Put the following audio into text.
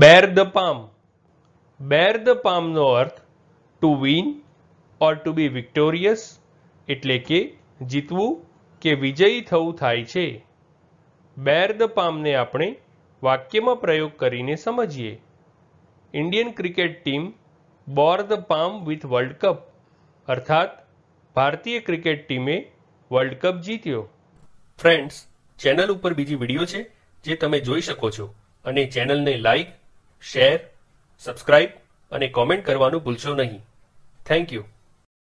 bare the palm bear the પામનો અર્થ to win or to be victorious એટલે કે જીતવું કે વિજયી થવું થાય છે બેર ધ પામને આપણે વાક્યમાં પ્રયોગ કરીને સમજીએ Indian cricket team bore the palm with world cup અર્થાત ભારતીય ક્રિકેટ ટીમે વર્લ્ડ કપ જીત્યો ફ્રેન્ડ્સ ચેનલ ઉપર બીજી વિડીયો છે જે તમે જોઈ શકો છો અને ચેનલને લાઈક શેર સબસ્ક્રાઇબ અને કોમેન્ટ કરવાનું ભૂલશો નહીં થેન્ક યુ